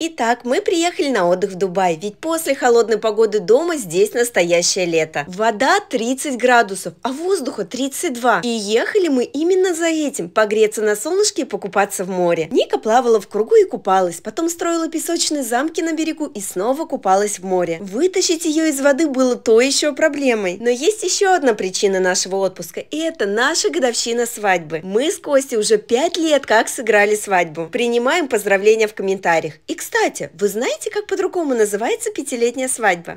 Итак, мы приехали на отдых в Дубай, ведь после холодной погоды дома здесь настоящее лето. Вода 30 градусов, а воздуха 32. И ехали мы именно за этим, погреться на солнышке и покупаться в море. Ника плавала в кругу и купалась, потом строила песочные замки на берегу и снова купалась в море. Вытащить ее из воды было то еще проблемой. Но есть еще одна причина нашего отпуска, и это наша годовщина свадьбы. Мы с Костей уже 5 лет как сыграли свадьбу. Принимаем поздравления в комментариях. И, к кстати, вы знаете, как по-другому называется пятилетняя свадьба?